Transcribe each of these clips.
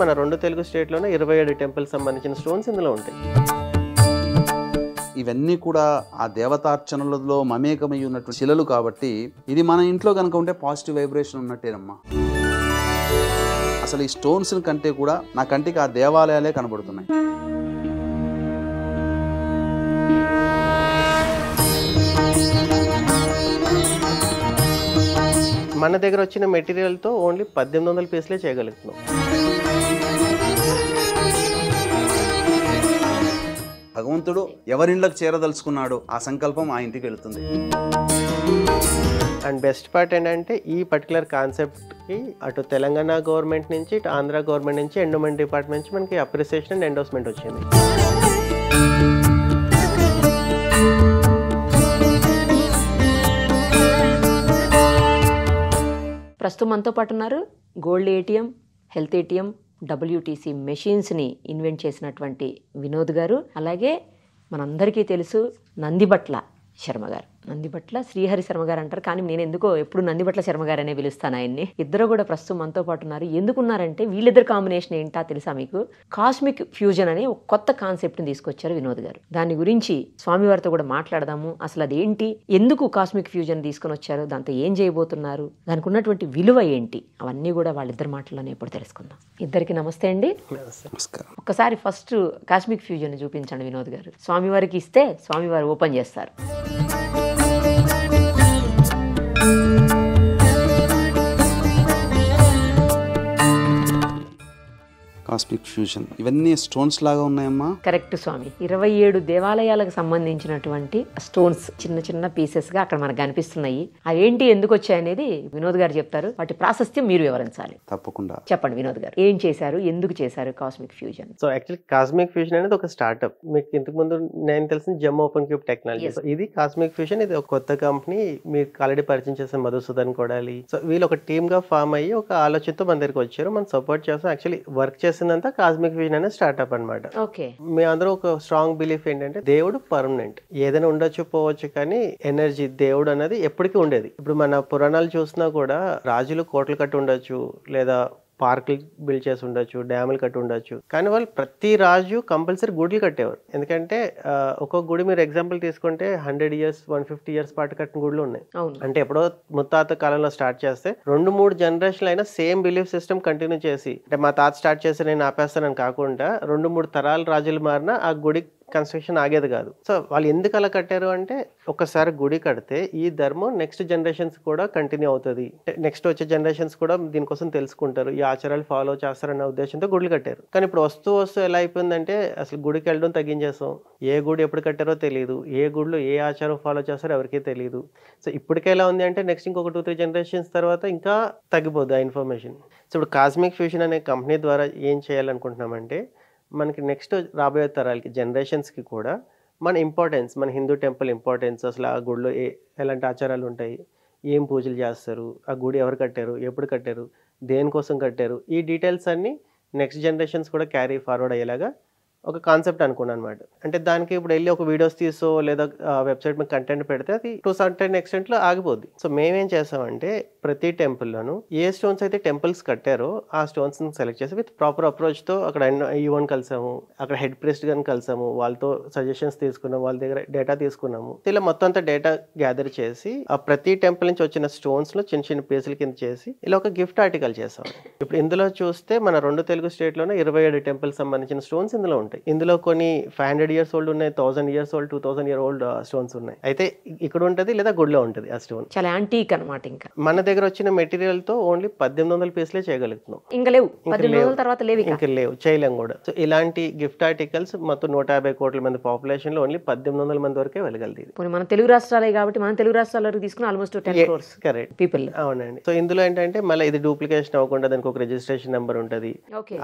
మన రెండు తెలుగు స్టేట్లోనే ఇరవై ఏడు టెంపుల్ సంబంధించిన స్టోన్స్ ఇందులో ఉంటాయి ఇవన్నీ కూడా ఆ దేవతార్చనలలో మమేకమై ఉన్నటువంటి శిలలు కాబట్టి ఇది మన ఇంట్లో కనుక ఉంటే పాజిటివ్ వైబ్రేషన్ ఉన్నట్టేనమ్మా అసలు ఈ స్టోన్స్ కంటే కూడా నా కంటికి ఆ దేవాలయాలే కనబడుతున్నాయి మన దగ్గర వచ్చిన మెటీరియల్తో ఓన్లీ పద్దెనిమిది వందల పీసులే చేయగలుగుతున్నాం భగవంతుడు ఎవరిండ్లకు చేరదలుచుకున్నాడు ఆ సంకల్పం ఆ ఇంటికి వెళుతుంది అండ్ బెస్ట్ పార్ట్ ఏంటంటే ఈ పర్టికులర్ కాన్సెప్ట్కి అటు తెలంగాణ గవర్నమెంట్ నుంచి ఇటు ఆంధ్ర గవర్నమెంట్ నుంచి ఎండోమెంట్ డిపార్ట్మెంట్ నుంచి మనకి అప్రిసియేషన్ అండ్ ఎండోస్మెంట్ వచ్చింది ప్రస్తుతం మనతో పాటు ఉన్నారు gold ATM health ATM WTC మెషిన్స్ని ఇన్వెంట్ చేసినటువంటి వినోద్ గారు అలాగే మనందరికీ తెలుసు నందిబట్ల శర్మ గారు నందిబట్ల శ్రీహరి శర్మ గారు అంటారు కానీ నేను ఎందుకో ఎప్పుడు నందిబట్ల శర్మ గారనే పిలుస్తాను ఆయన్ని ఇద్దరు కూడా ప్రస్తుతం మనతో పాటు ఉన్నారు ఎందుకున్నారంటే వీళ్ళిద్దరు కాంబినేషన్ ఏంటా తెలుసా మీకు కాస్మిక్ ఫ్యూజన్ అనే ఒక కొత్త కాన్సెప్ట్ని తీసుకొచ్చారు వినోద్ గారు దాని గురించి స్వామివారితో కూడా మాట్లాడదాము అసలు అదేంటి ఎందుకు కాస్మిక్ ఫ్యూజన్ తీసుకొని వచ్చారు దాంతో ఏం చేయబోతున్నారు దానికి ఉన్నటువంటి విలువ ఏంటి అవన్నీ కూడా వాళ్ళిద్దరు మాటల్లోనే ఇప్పుడు తెలుసుకుందాం ఇద్దరికి నమస్తే అండి ఒకసారి ఫస్ట్ కాస్మిక్ ఫ్యూజన్ చూపించండి వినోద్ గారు స్వామివారికి ఇస్తే స్వామివారు ఓపెన్ చేస్తారు కాస్మిక్ ఫ్యూజన్ ఇవన్నీ స్టోన్స్ లాగా ఉన్నాయమ్మా కరెక్ట్ స్వామి ఇరవై ఏడు దేవాలయాలకు సంబంధించినటువంటి స్టోన్స్ చిన్న చిన్న పీసెస్ గా అక్కడ మనకు కనిపిస్తున్నాయి ఏంటి ఎందుకు వచ్చాయనేది వినోద్ గారు చెప్తారు వాటి ప్రాశస్త్యం మీరు వివరించాలి తప్పకుండా చెప్పండి వినోద్ గారు ఏం చేశారు ఎందుకు చేశారు Cosmic Fusion so actually Cosmic Fusion అనేది ఒక స్టార్ట్అప్ మీకు ఇంతకు ముందు నేను తెలిసిన జమ్ ఓపెన్ క్యూబ్ టెక్నాలజీ ఇది కాస్మిక్ ఫ్యూజన్ ఇది ఒక కొత్త కంపెనీ మీరు ఆల్రెడీ పరిచయం చేసిన మధుసూదన్ కొడాలి సో వీళ్ళు ఒక టీమ్ గా ఫామ్ అయ్యి ఒక ఆలోచనతో మన దగ్గరికి వచ్చారు మనం సపోర్ట్ చేస్తాం యాక్చువల్లీ వర్క్ చేసే చేసిందంతా కాస్మిక్ విజన్ అనే స్టార్ట్అప్ అనమాట మీ అందరూ ఒక స్ట్రాంగ్ బిలీఫ్ ఏంటంటే దేవుడు పర్మనెంట్ ఏదైనా ఉండొచ్చు పోవచ్చు కానీ ఎనర్జీ దేవుడు అనేది ఎప్పటికీ ఉండేది ఇప్పుడు మన పురాణాలు చూసినా కూడా రాజులు కోట్లు కట్టి ఉండొచ్చు లేదా పార్కులు బిల్డ్ చేసి ఉండొచ్చు డ్యాములు కట్టి ఉండొచ్చు కానీ వాళ్ళు ప్రతి రాజు కంపల్సరీ గుడులు కట్టేవారు ఎందుకంటే ఒక్కొక్క గుడి మీరు ఎగ్జాంపుల్ తీసుకుంటే hundred years one fifty years పాటు కట్టిన గుడులు ఉన్నాయి అంటే ఎప్పుడో ముత్తాత కాలంలో స్టార్ట్ చేస్తే రెండు మూడు జనరేషన్లు అయినా సేమ్ బిలీఫ్ సిస్టమ్ కంటిన్యూ చేసి అంటే మా తాత స్టార్ట్ చేసి నేను ఆపేస్తానని కాకుండా రెండు మూడు తరాల రాజులు మారినా ఆ గుడి కన్స్ట్రక్షన్ ఆగేది కాదు సో వాళ్ళు ఎందుకు అలా కట్టారు అంటే ఒకసారి గుడి కడితే ఈ ధర్మం నెక్స్ట్ జనరేషన్స్ కూడా కంటిన్యూ అవుతుంది నెక్స్ట్ వచ్చే జనరేషన్స్ కూడా దీనికోసం తెలుసుకుంటారు ఈ ఆచారాలు ఫాలో చేస్తారన్న ఉద్దేశంతో గుడులు కట్టారు కానీ ఇప్పుడు వస్తూ వస్తూ ఎలా అయిపోయిందంటే అసలు గుడికి వెళ్ళడం తగ్గించేస్తాం ఏ గుడి ఎప్పుడు కట్టారో తెలియదు ఏ గుడిలో ఏ ఆచారం ఫాలో చేస్తారో ఎవరికీ తెలియదు సో ఇప్పటికే ఎలా ఉంది అంటే నెక్స్ట్ ఇంకొక టూ త్రీ జనరేషన్స్ తర్వాత ఇంకా తగ్గిపోద్ది ఆ ఇన్ఫర్మేషన్ సో ఇప్పుడు కాస్మిక్ ఫ్యూషన్ అనే కంపెనీ ద్వారా ఏం చేయాలనుకుంటున్నామంటే మనకి నెక్స్ట్ రాబోయే తరాలకి జనరేషన్స్కి కూడా మన ఇంపార్టెన్స్ మన హిందూ టెంపుల్ ఇంపార్టెన్స్ అసలు ఆ గుడిలో ఏ ఎలాంటి ఆచారాలు ఉంటాయి ఏం పూజలు చేస్తారు ఆ గుడి ఎవరు కట్టారు ఎప్పుడు కట్టారు దేనికోసం కట్టారు ఈ డీటెయిల్స్ అన్నీ నెక్స్ట్ జనరేషన్స్ కూడా క్యారీ ఫార్వర్డ్ అయ్యేలాగా ఒక కాన్సెప్ట్ అనుకున్నాను అనమాట అంటే దానికి ఇప్పుడు వెళ్ళి ఒక వీడియోస్ తీసో లేదా వెబ్సైట్ మీద కంటెంట్ పెడితే అది టూ సర్టెన్ ఎక్స్టెంట్లో ఆగిపోద్ది సో మేమేం చేసామంటే ప్రతి టెంపుల్లోనూ ఏ స్టోన్స్ అయితే టెంపుల్స్ కట్టారో ఆ స్టోన్స్ సెలెక్ట్ చేసి విత్ ప్రాపర్ అప్రోచ్తో అక్కడ ఈవోన్ e కలిసాము అక్కడ హెడ్ ప్రెస్ట్ కానీ కలిసాము వాళ్ళతో సజెషన్స్ తీసుకున్నాము వాళ్ళ దగ్గర డేటా తీసుకున్నాము ఇలా మొత్తం అంతా డేటా గ్యాదర్ చేసి ఆ ప్రతి టెంపుల్ నుంచి వచ్చిన స్టోన్స్ లో చిన్న చిన్న పీసుల కింద చేసి ఇలా ఒక గిఫ్ట్ ఆర్టికల్ చేసాం ఇప్పుడు ఇందులో చూస్తే మన రెండు తెలుగు లోనే ఇరవై ఏడు టెంపుల్ సంబంధించిన స్టోన్స్ ఇందులో ఉంటాయి ఇందులో కొన్ని ఫైవ్ హండ్రెడ్ ఇయర్స్ ఓల్డ్ ఉన్నాయి thousand years old two thousand year old stones ఉన్నాయి అయితే ఇక్కడ ఉంటుంది లేదా గుడిలో ఉంటుంది ఆ స్టోన్ చాలా యాంటీక్ అనమాట ఇంకా మన దగ్గర దగ్గర వచ్చిన మెటీరియల్ తో ఓన్లీ పద్దెనిమిది వందల పీసులే చేయగలుగుతున్నాం ఇంకా లేవు తర్వాత లేవు ఇంకా లేవు చేయలేం కూడా సో ఇలాంటి గిఫ్ట్ ఆర్టికల్స్ మొత్తం నూట యాభై కోట్ల మంది పాపులేషన్ లో ఓన్లీ పద్దెనిమిది వందల మంది వరకే వెళ్ళగలిది మన తెలుగు రాష్ట్రాలే కాబట్టి మనం తెలుగు రాష్ట్రాల వరకు తీసుకుని almost ten crores correct people అవునండి సో ఇందులో ఏంటంటే మళ్ళీ ఇది డూప్లికేషన్ అవ్వకుండా దానికి ఒక రిజిస్ట్రేషన్ నెంబర్ ఉంటుంది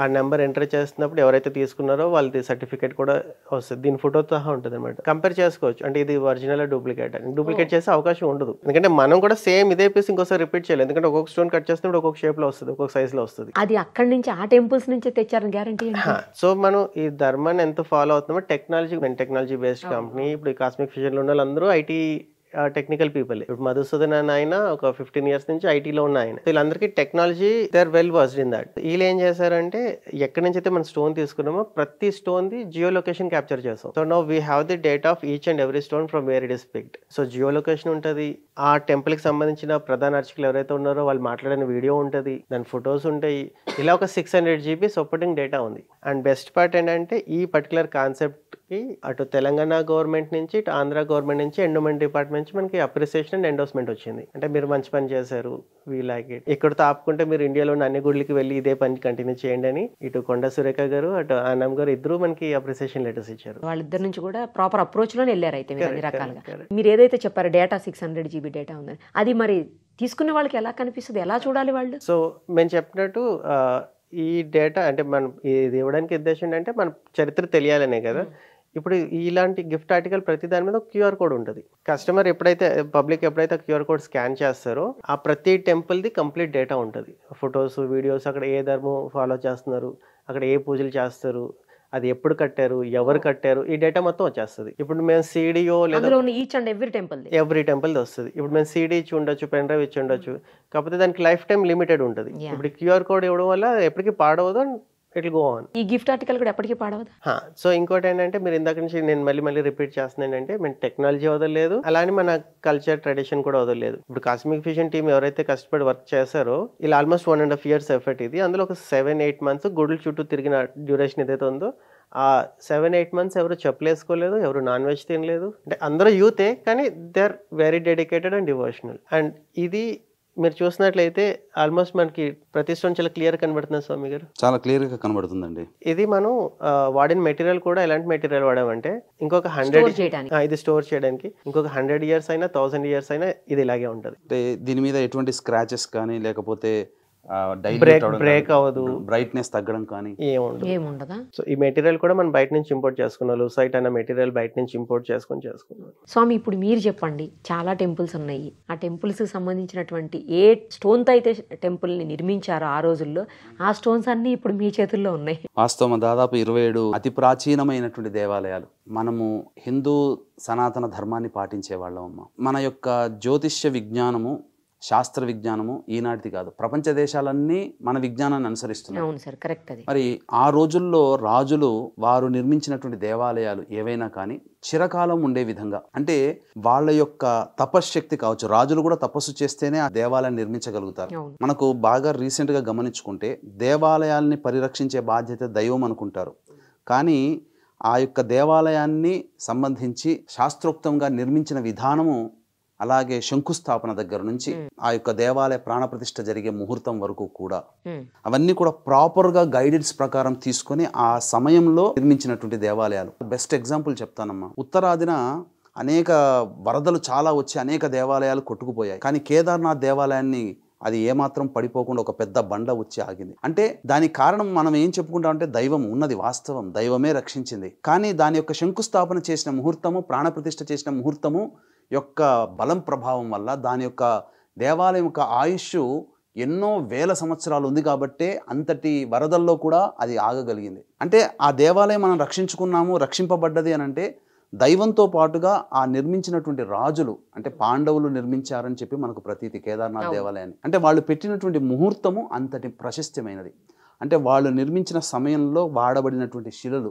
ఆ నెంబర్ ఎంటర్ చేస్తున్నప్పుడు ఎవరైతే తీసుకున్నారో వాళ్ళది సర్టిఫికేట్ కూడా వస్తుంది దీని ఫోటో సహా ఉంటుంది అనమాట కంపేర్ చేసుకోవచ్చు అంటే ఇది ఒరిజినల్ డూప్లికేట్ అని డూప్లికేట్ oh. చేసే అవకాశం ఉండదు ఎందుకంటే మనం కూడా సేమ్ ఇదే పీస్ ఇంకోసారి రిపీట్ రిపీట్ చేయాలి ఎందుకంటే ఒక్కొక్క స్టోన్ కట్ చేస్తున్నప్పుడు ఒక్కొక్క షేప్ లో వస్తుంది ఒక్కొక్క లో వస్తుంది అది అక్కడ నుంచి ఆ టెంపుల్స్ నుంచి తెచ్చారు గ్యారంటీ సో మనం ఈ ధర్మాన్ని ఎంత ఫాలో అవుతున్నామో టెక్నాలజీ టెక్నాలజీ బేస్డ్ కంపెనీ ఇప్పుడు కాస్మిక్ లో ఉన్న వాళ్ళందరూ ఐటీ టెక్నికల్ పీపుల్ ఇప్పుడు మధుసూదన్ అని ఆయన ఒక ఫిఫ్టీన్ ఇయర్స్ నుంచి ఐటీలో ఉన్న ఆయన వీళ్ళందరికీ technology they are well versed in that వీళ్ళు ఏం చేశారంటే ఎక్కడి నుంచి అయితే మనం స్టోన్ తీసుకున్నామో ప్రతి stone the geo location capture చేస్తాం so no we have the date of each and every stone from where it is picked so geo location ఉంటుంది ఆ టెంపుల్కి సంబంధించిన ప్రధాన అర్చకులు ఎవరైతే ఉన్నారో వాళ్ళు మాట్లాడిన వీడియో ఉంటుంది దాని ఫొటోస్ ఉంటాయి ఇలా ఒక six hundred GB supporting data ఉంది అండ్ బెస్ట్ పార్ట్ ఏంటంటే ఈ పర్టికులర్ కాన్సెప్ట్ మనకి అటు తెలంగాణ గవర్నమెంట్ నుంచి ఇటు ఆంధ్ర గవర్నమెంట్ నుంచి ఎండోమెంట్ డిపార్ట్మెంట్ నుంచి మనకి అప్రిసియేషన్ అండ్ ఎండోస్మెంట్ వచ్చింది అంటే మీరు మంచి పని చేశారు వీ లైక్ ఇట్ ఇక్కడతో ఆపుకుంటే మీరు ఇండియాలోని అన్ని గుడికి వెళ్ళి ఇదే పని కంటిన్యూ చేయండి అని ఇటు కొండ సురేఖ గారు అటు ఆనం గారు ఇద్దరు మనకి అప్రిసియేషన్ లెటర్స్ ఇచ్చారు వాళ్ళిద్దరు నుంచి కూడా ప్రాపర్ అప్రోచ్ లోనే వెళ్ళారు అయితే మీరు మీరు ఏదైతే చెప్పారు data six hundred GB data ఉందని అది మరి తీసుకునే వాళ్ళకి ఎలా కనిపిస్తుంది ఎలా చూడాలి వాళ్ళు సో మేము చెప్పినట్టు ఈ డేటా అంటే మనం ఇది ఇవ్వడానికి ఉద్దేశం ఏంటంటే మన చరిత్ర తెలియాలనే కదా hmm. ఇప్పుడు ఇలాంటి గిఫ్ట్ ఆర్టికల్ ప్రతి దాని మీద క్యూఆర్ కోడ్ ఉంటుంది కస్టమర్ ఎప్పుడైతే పబ్లిక్ ఎప్పుడైతే క్యూఆర్ కోడ్ స్కాన్ చేస్తారో ఆ ప్రతి టెంపుల్ది కంప్లీట్ డేటా ఉంటుంది ఫొటోస్ వీడియోస్ అక్కడ ఏ ధర్మం ఫాలో చేస్తున్నారు అక్కడ ఏ పూజలు చేస్తారు అది ఎప్పుడు కట్టారు ఎవరు కట్టారు ఈ డేటా మొత్తం వచ్చేస్తుంది ఇప్పుడు మేము సీడీఓ లేదా ఎవ్రీ టెంపుల్ ఎవ్రీ టెంపుల్ వస్తుంది ఇప్పుడు మేము సీడీ ఇచ్చి ఉండొచ్చు పెన్ డ్రైవ్ ఇచ్చి ఉండొచ్చు hmm. కాకపోతే దానికి లైఫ్ టైం లిమిటెడ్ ఉంటుంది ఇప్పుడు క్యూఆర్ కోడ్ ఇవ్వడం వల్ల ఎప్పటికీ పాడవదు ఇట్ గో ఆన్ ఈ గిఫ్ట్ ఆర్టికల్ కూడా ఎప్పటికీ పాడవద్దు సో ఇంకోటి ఏంటంటే మీరు ఇందాక నుంచి నేను మళ్ళీ మళ్ళీ రిపీట్ చేస్తున్నాను అంటే మేము టెక్నాలజీ వదలలేదు అలానే మన కల్చర్ ట్రెడిషన్ కూడా వదలలేదు ఇప్పుడు కాస్మిక్ ఫిషన్ టీం ఎవరైతే కష్టపడి వర్క్ చేశారో ఇలా almost one and half years effort ఇది అందులో ఒక సెవెన్ ఎయిట్ మంత్స్ గుడుల చుట్టూ తిరిగిన డ్యూరేషన్ ఏదైతే ఉందో ఆ సెవెన్ ఎయిట్ మంత్స్ ఎవరు చెప్పలేసుకోలేదు ఎవరు నాన్ వెజ్ తినలేదు అంటే అందరూ యూతే కానీ they are very dedicated and devotional and ఇది మీరు చూసినట్లయితే ఆల్మోస్ట్ మనకి ప్రతిష్టం చాలా క్లియర్ కనబడుతుంది స్వామి గారు చాలా క్లియర్ గా కనబడుతుందండి ఇది మనం వాడిన మెటీరియల్ కూడా ఎలాంటి మెటీరియల్ వాడామంటే ఇంకొక హండ్రెడ్ ఇది స్టోర్ చేయడానికి ఇంకొక హండ్రెడ్ ఇయర్స్ అయినా థౌసండ్ ఇయర్స్ అయినా ఇది ఇలాగే ఉంటుంది దీని మీద ఎటువంటి స్క్రాచెస్ కానీ లేకపోతే బ్రేక్ అవ్వదు బ్రైట్నెస్ తగ్గడం కానీ ఏముండదా సో ఈ మెటీరియల్ కూడా మనం బయట నుంచి ఇంపోర్ట్ చేసుకున్నాం లూసైట్ అన్న మెటీరియల్ బయట నుంచి ఇంపోర్ట్ చేసుకొని చేసుకున్నాం స్వామి ఇప్పుడు మీరు చెప్పండి చాలా టెంపుల్స్ ఉన్నాయి ఆ టెంపుల్స్ సంబంధించినటువంటి ఏ తో అయితే టెంపుల్ని నిర్మించారో ఆ రోజుల్లో ఆ స్టోన్స్ అన్ని ఇప్పుడు మీ చేతుల్లో ఉన్నాయి వాస్తవం దాదాపు ఇరవై ఏడు అతి ప్రాచీనమైనటువంటి దేవాలయాలు మనము హిందూ సనాతన ధర్మాన్ని పాటించే వాళ్ళం అమ్మ మన యొక్క జ్యోతిష్య విజ్ఞానము శాస్త్ర విజ్ఞానము ఈనాటిది కాదు ప్రపంచ దేశాలన్నీ మన విజ్ఞానాన్ని అనుసరిస్తున్నాయి సార్ కరెక్ట్ అది మరి ఆ రోజుల్లో రాజులు వారు నిర్మించినటువంటి దేవాలయాలు ఏవైనా కానీ చిరకాలం ఉండే విధంగా అంటే వాళ్ళ యొక్క తపశ్శక్తి కావచ్చు రాజులు కూడా తపస్సు చేస్తేనే ఆ దేవాలయాన్ని నిర్మించగలుగుతారు మనకు బాగా రీసెంట్గా గమనించుకుంటే దేవాలయాల్ని పరిరక్షించే బాధ్యత దైవం అనుకుంటారు కానీ ఆ యొక్క దేవాలయాన్ని సంబంధించి శాస్త్రోక్తంగా నిర్మించిన విధానము అలాగే శంకుస్థాపన దగ్గర నుంచి ఆ యొక్క దేవాలయ ప్రాణప్రతిష్ఠ జరిగే ముహూర్తం వరకు కూడా అవన్నీ కూడా ప్రాపర్గా గైడెన్స్ ప్రకారం తీసుకొని ఆ సమయంలో నిర్మించినటువంటి దేవాలయాలు బెస్ట్ ఎగ్జాంపుల్ చెప్తానమ్మా ఉత్తరాదిన అనేక వరదలు చాలా వచ్చి అనేక దేవాలయాలు కొట్టుకుపోయాయి కానీ కేదార్నాథ్ దేవాలయాన్ని అది ఏమాత్రం పడిపోకుండా ఒక పెద్ద బండ వచ్చి ఆగింది అంటే దాని కారణం మనం ఏం చెప్పుకుంటాం అంటే దైవం ఉన్నది వాస్తవం దైవమే రక్షించింది కానీ దాని యొక్క శంకుస్థాపన చేసిన ముహూర్తము ప్రాణప్రతిష్ఠ చేసిన ముహూర్తము యొక్క బలం ప్రభావం వల్ల దాని యొక్క దేవాలయం యొక్క ఆయుష్ ఎన్నో వేల సంవత్సరాలు ఉంది కాబట్టే అంతటి వరదల్లో కూడా అది ఆగగలిగింది అంటే ఆ దేవాలయం మనం రక్షించుకున్నాము రక్షింపబడ్డది అని అంటే దైవంతో పాటుగా ఆ నిర్మించినటువంటి రాజులు అంటే పాండవులు నిర్మించారని చెప్పి మనకు ప్రతీతి కేదార్నాథ్ దేవాలయాన్ని అంటే వాళ్ళు పెట్టినటువంటి ముహూర్తము అంతటి ప్రశస్త్యమైనది అంటే వాళ్ళు నిర్మించిన సమయంలో వాడబడినటువంటి శిలలు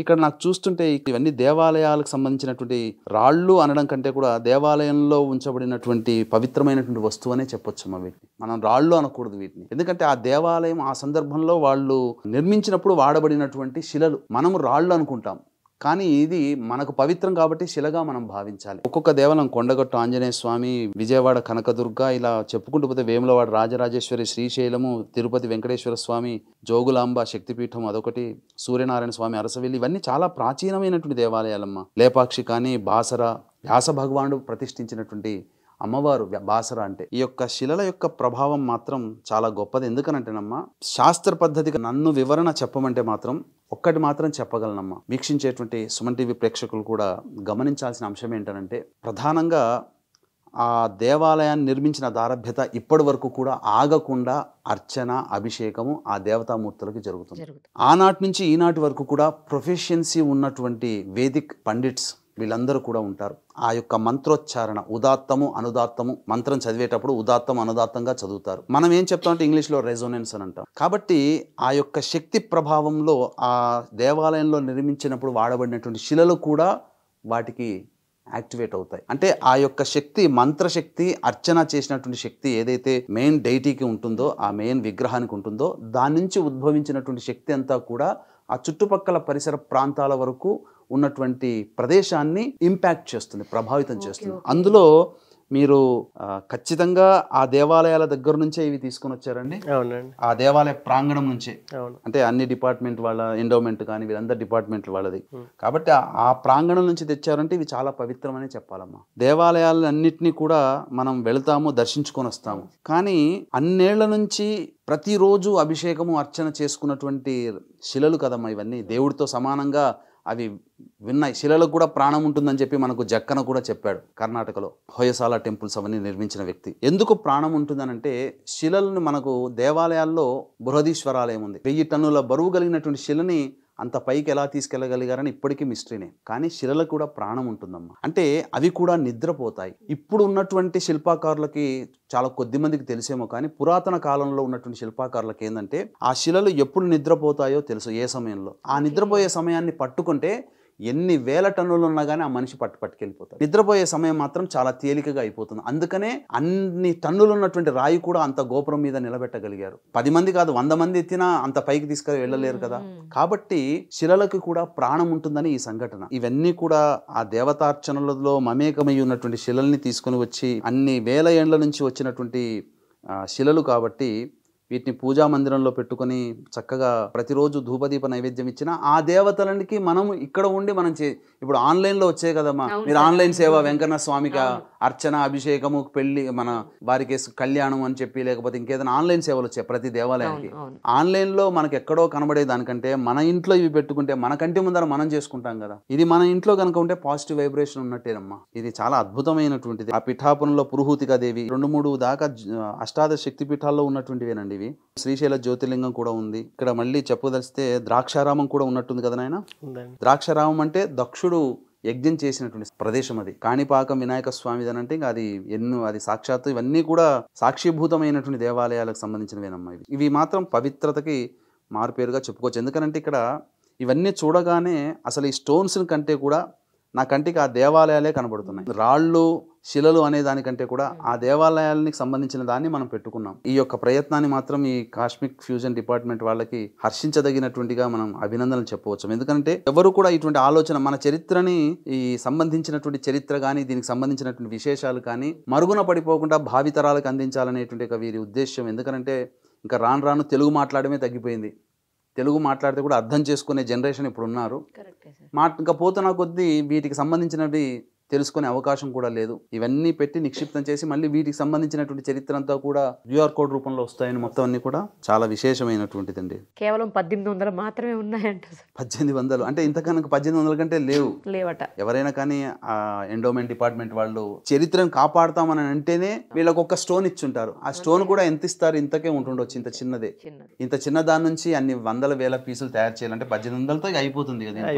ఇక్కడ నాకు చూస్తుంటే ఇవన్నీ దేవాలయాలకు సంబంధించినటువంటి రాళ్ళు అనడం కంటే కూడా దేవాలయంలో ఉంచబడినటువంటి పవిత్రమైనటువంటి వస్తువు అనే చెప్పొచ్చు మా వీటిని మనం రాళ్ళు అనకూడదు వీటిని ఎందుకంటే ఆ దేవాలయం ఆ సందర్భంలో వాళ్ళు నిర్మించినప్పుడు వాడబడినటువంటి శిలలు మనము రాళ్ళు అనుకుంటాం కానీ ఇది మనకు పవిత్రం కాబట్టి శిలగా మనం భావించాలి ఒక్కొక్క దేవాలయం కొండగట్టు ఆంజనేయ స్వామి విజయవాడ కనకదుర్గ ఇలా చెప్పుకుంటూ పోతే వేములవాడ రాజరాజేశ్వరి శ్రీశైలము తిరుపతి వెంకటేశ్వర స్వామి జోగులాంబ శక్తిపీఠం అదొకటి సూర్యనారాయణ స్వామి అరసవెల్లి ఇవన్నీ చాలా ప్రాచీనమైనటువంటి దేవాలయాలమ్మ లేపాక్షి కానీ బాసర వ్యాస భగవానుడు ప్రతిష్ఠించినటువంటి అమ్మవారు బాసర అంటే ఈ యొక్క శిలల యొక్క ప్రభావం మాత్రం చాలా గొప్పది ఎందుకనంటేనమ్మా శాస్త్ర పద్ధతిగా నన్ను వివరణ చెప్పమంటే మాత్రం ఒక్కటి మాత్రం చెప్పగలనమ్మా వీక్షించేటువంటి సుమన్ టీవీ ప్రేక్షకులు కూడా గమనించాల్సిన అంశం ఏంటనంటే ప్రధానంగా ఆ దేవాలయాన్ని నిర్మించిన దారభ్యత ఇప్పటి వరకు కూడా ఆగకుండా అర్చన అభిషేకము ఆ దేవతామూర్తులకు జరుగుతుంది ఆనాటి నుంచి ఈనాటి వరకు కూడా ప్రొఫెషియన్సీ ఉన్నటువంటి వేదిక్ పండిట్స్ వీళ్ళందరూ కూడా ఉంటారు ఆ యొక్క మంత్రోచ్చారణ ఉదాత్తము అనుదాత్తము మంత్రం చదివేటప్పుడు ఉదాత్తం అనుదాత్తంగా చదువుతారు మనం ఏం చెప్తామంటే ఇంగ్లీష్లో రెజోనెన్స్ అని అంటాం కాబట్టి ఆ యొక్క శక్తి ప్రభావంలో ఆ దేవాలయంలో నిర్మించినప్పుడు వాడబడినటువంటి శిలలు కూడా వాటికి యాక్టివేట్ అవుతాయి అంటే ఆ యొక్క శక్తి మంత్రశక్తి అర్చన చేసినటువంటి శక్తి ఏదైతే మెయిన్ డైటీకి ఉంటుందో ఆ మెయిన్ విగ్రహానికి ఉంటుందో దాని నుంచి ఉద్భవించినటువంటి శక్తి అంతా కూడా ఆ చుట్టుపక్కల పరిసర ప్రాంతాల వరకు ఉన్నటువంటి ప్రదేశాన్ని ఇంపాక్ట్ చేస్తుంది ప్రభావితం చేస్తుంది అందులో మీరు ఖచ్చితంగా ఆ దేవాలయాల దగ్గర నుంచే ఇవి తీసుకుని వచ్చారండి ఆ దేవాలయ ప్రాంగణం నుంచే అంటే అన్ని డిపార్ట్మెంట్ వాళ్ళ ఎండోమెంట్ కానీ వీళ్ళందరి డిపార్ట్మెంట్ వాళ్ళది కాబట్టి ఆ ప్రాంగణం నుంచి తెచ్చారంటే ఇవి చాలా పవిత్రమనే చెప్పాలమ్మా దేవాలయాలన్నింటినీ కూడా మనం వెళతాము దర్శించుకొని వస్తాము కానీ అన్నేళ్ల నుంచి ప్రతిరోజు అభిషేకము అర్చన చేసుకున్నటువంటి శిలలు కదమ్మా ఇవన్నీ దేవుడితో సమానంగా అవి విన్నాయి శిలలకు కూడా ప్రాణం ఉంటుందని చెప్పి మనకు జక్కన కూడా చెప్పాడు కర్ణాటకలో హోయసాల టెంపుల్స్ అవన్నీ నిర్మించిన వ్యక్తి ఎందుకు ప్రాణం ఉంటుందనంటే శిలలను మనకు దేవాలయాల్లో బృహదీశ్వరాలయం ఉంది వెయ్యి టన్నుల బరువు కలిగినటువంటి శిలని అంత పైకి ఎలా తీసుకెళ్లగలిగారని ఇప్పటికీ మిస్టరీనే కానీ శిలలో కూడా ప్రాణం ఉంటుందమ్మా అంటే అవి కూడా నిద్రపోతాయి ఇప్పుడు ఉన్నటువంటి శిల్పాకారులకి చాలా కొద్ది మందికి తెలిసేమో కానీ పురాతన కాలంలో ఉన్నటువంటి శిల్పాకారులకు ఏంటంటే ఆ శిలలు ఎప్పుడు నిద్రపోతాయో తెలుసు ఏ సమయంలో ఆ నిద్రపోయే సమయాన్ని పట్టుకుంటే ఎన్ని వేల టన్నులు ఉన్నా కానీ ఆ మనిషి పట్టు పట్టుకెళ్ళిపోతారు నిద్రపోయే సమయం మాత్రం చాలా తేలికగా అయిపోతుంది అందుకనే అన్ని టన్నులు ఉన్నటువంటి రాయి కూడా అంత గోపురం మీద నిలబెట్టగలిగారు పది మంది కాదు వంద మంది ఎత్తినా అంత పైకి తీసుకొని వెళ్ళలేరు కదా కాబట్టి శిలలకు కూడా ప్రాణం ఉంటుందని ఈ సంఘటన ఇవన్నీ కూడా ఆ దేవతార్చనలలో మమేకమై ఉన్నటువంటి శిలల్ని తీసుకుని వచ్చి అన్ని వేల ఏండ్ల నుంచి వచ్చినటువంటి శిలలు కాబట్టి వీటిని పూజా మందిరంలో పెట్టుకొని చక్కగా ప్రతిరోజు ధూపదీప నైవేద్యం ఇచ్చిన ఆ దేవతలకి మనం ఇక్కడ ఉండి మనం చే ఇప్పుడు ఆన్లైన్లో వచ్చాయి కదమ్మా మీరు ఆన్లైన్ సేవ వెంకన్న స్వామిక అర్చన అభిషేకము పెళ్లి మన వారికి కళ్యాణం అని చెప్పి లేకపోతే ఇంకేదైనా ఆన్లైన్ సేవలు వచ్చాయి ప్రతి దేవాలయానికి ఆన్లైన్లో మనకి ఎక్కడో కనబడే దానికంటే మన ఇంట్లో ఇవి పెట్టుకుంటే మన కంటి ముందర మనం చేసుకుంటాం కదా ఇది మన ఇంట్లో కనుక ఉంటే పాజిటివ్ వైబ్రేషన్ ఉన్నట్టేనమ్మా ఇది చాలా అద్భుతమైనటువంటిది ఆ పిఠాపురంలో పురుహూతిగా దేవి రెండు మూడు దాకా అష్టాదశ శక్తి పీఠాల్లో ఉన్నటువంటివేనండి ఇవి శ్రీశైల జ్యోతిర్లింగం కూడా ఉంది ఇక్కడ మళ్ళీ చెప్పదలిస్తే ద్రాక్షారామం కూడా ఉన్నట్టుంది కదా నాయన ద్రాక్షారామం అంటే దక్షుడు యజ్ఞం చేసినటువంటి ప్రదేశం అది కాణిపాకం వినాయక స్వామిది అని అంటే అది ఎన్నో అది సాక్షాత్తు ఇవన్నీ కూడా సాక్షిభూతమైనటువంటి దేవాలయాలకు సంబంధించినవేనమ్మా ఇవి ఇవి మాత్రం పవిత్రతకి మారుపేరుగా చెప్పుకోవచ్చు ఎందుకనంటే ఇక్కడ ఇవన్నీ చూడగానే అసలు ఈ స్టోన్స్ కంటే కూడా నా కంటికి ఆ దేవాలయాలే కనబడుతున్నాయి రాళ్ళు శిలలు అనే దానికంటే కూడా ఆ దేవాలయాలకు సంబంధించిన దాన్ని మనం పెట్టుకున్నాం ఈ యొక్క ప్రయత్నాన్ని మాత్రం ఈ కాస్మిక్ ఫ్యూజన్ డిపార్ట్మెంట్ వాళ్ళకి హర్షించదగినటువంటిగా మనం అభినందనలు చెప్పవచ్చు ఎందుకంటే ఎవరు కూడా ఇటువంటి ఆలోచన మన చరిత్రని ఈ సంబంధించినటువంటి చరిత్ర కానీ దీనికి సంబంధించినటువంటి విశేషాలు కానీ మరుగున పడిపోకుండా భావితరాలకు అందించాలనేటువంటి వీరి ఉద్దేశ్యం ఎందుకంటే ఇంకా రాను రాను తెలుగు మాట్లాడమే తగ్గిపోయింది తెలుగు మాట్లాడితే కూడా అర్థం చేసుకునే జనరేషన్ ఇప్పుడు ఉన్నారు మాట ఇంకా పోతున్న కొద్దీ వీటికి సంబంధించినవి తెలుసుకునే అవకాశం కూడా లేదు ఇవన్నీ పెట్టి నిక్షిప్తం చేసి మళ్ళీ వీటికి సంబంధించినటువంటి చరిత్ర అంతా కూడా క్యూఆర్ కోడ్ రూపంలో వస్తాయని మొత్తం అన్ని కూడా చాలా విశేషమైనటువంటిదండి కేవలం పద్దెనిమిది వందలు మాత్రమే ఉన్నాయంట పద్దెనిమిది వందలు అంటే ఇంతకన్నా పద్దెనిమిది వందల కంటే లేవు లేవట ఎవరైనా కానీ ఆ ఎండోమెంట్ డిపార్ట్మెంట్ వాళ్ళు చరిత్రను కాపాడుతామని అంటేనే వీళ్ళకి ఒక స్టోన్ ఇచ్చుంటారు ఆ స్టోన్ కూడా ఎంత ఇస్తారు ఇంతకే ఉంటుండొచ్చు ఇంత చిన్నదే ఇంత చిన్న దాని నుంచి అన్ని వందల వేల పీసులు తయారు చేయాలంటే పద్దెనిమిది వందలతో అయిపోతుంది కదా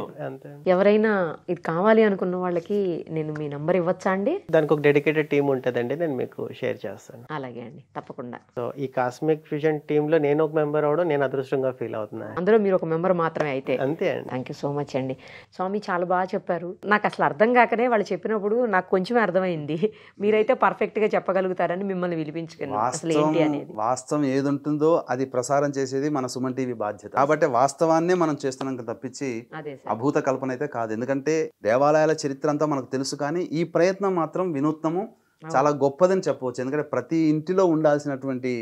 ఎవరైనా ఇది కావాలి అనుకున్న వాళ్ళకి నేను నేను మీ నంబర్ ఇవ్వచ్చా అండి దానికి ఒక డెడికేటెడ్ టీం ఉంటుందండి నేను మీకు షేర్ చేస్తాను అలాగే అండి తప్పకుండా సో ఈ కాస్మిక్ ఫ్యూజన్ టీమ్ లో నేను ఒక మెంబర్ అవడం నేను అదృష్టంగా ఫీల్ అవుతున్నాను అందులో మీరు ఒక మెంబర్ మాత్రమే అయితే అంతే అండి థ్యాంక్ యూ సో మచ్ అండి స్వామి చాలా బాగా చెప్పారు నాకు అసలు అర్థం కాకనే వాళ్ళు చెప్పినప్పుడు నాకు కొంచెం అర్థమైంది మీరైతే పర్ఫెక్ట్ గా చెప్పగలుగుతారని మిమ్మల్ని వినిపించుకుని అసలు ఏంటి అనేది వాస్తవం ఏది ఉంటుందో అది ప్రసారం చేసేది మన సుమన్ టీవీ బాధ్యత కాబట్టి వాస్తవాన్నే మనం చేస్తున్నాం తప్పించి అభూత కల్పన అయితే కాదు ఎందుకంటే దేవాలయాల చరిత్ర అంతా మనకు తెలుసు తెలుసు కానీ ఈ ప్రయత్నం మాత్రం వినూత్నము చాలా గొప్పదని చెప్పవచ్చు ఎందుకంటే ప్రతి ఇంటిలో ఉండాల్సినటువంటి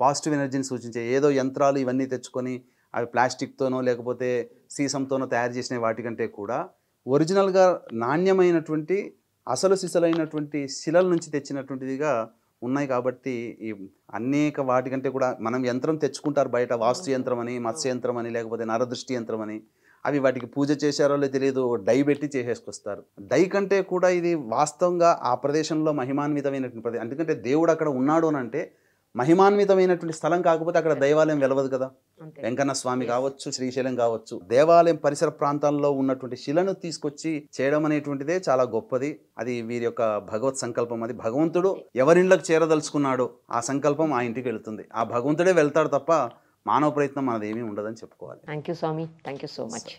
పాజిటివ్ ఎనర్జీని సూచించే ఏదో యంత్రాలు ఇవన్నీ తెచ్చుకొని అవి ప్లాస్టిక్తోనో లేకపోతే సీసంతోనో తయారు చేసిన వాటికంటే కూడా ఒరిజినల్గా నాణ్యమైనటువంటి అసలు సిసలైనటువంటి శిలల నుంచి తెచ్చినటువంటిదిగా ఉన్నాయి కాబట్టి ఈ అనేక వాటికంటే కూడా మనం యంత్రం తెచ్చుకుంటారు బయట వాస్తు యంత్రం అని మత్స్య యంత్రం అని లేకపోతే నరదృష్టి యంత్రం అని అవి వాటికి పూజ చేశారో తెలియదు డై పెట్టి చేసేసుకొస్తారు డై కంటే కూడా ఇది వాస్తవంగా ఆ ప్రదేశంలో మహిమాన్వితమైనటువంటి ప్రదేశం ఎందుకంటే దేవుడు అక్కడ ఉన్నాడు అని అంటే మహిమాన్వితమైనటువంటి స్థలం కాకపోతే అక్కడ దైవాలయం వెలవదు కదా వెంకన్న స్వామి కావచ్చు శ్రీశైలం కావచ్చు దేవాలయం పరిసర ప్రాంతాల్లో ఉన్నటువంటి శిలను తీసుకొచ్చి చేయడం అనేటువంటిదే చాలా గొప్పది అది వీరి యొక్క భగవత్ సంకల్పం అది భగవంతుడు ఎవరిండ్లకు చేరదలుచుకున్నాడో ఆ సంకల్పం ఆ ఇంటికి వెళుతుంది ఆ భగవంతుడే వెళ్తాడు తప్ప మానవ ప్రయత్నం మనది ఏమీ ఉండదని చెప్పుకోవాలి thank you Swami thank you so much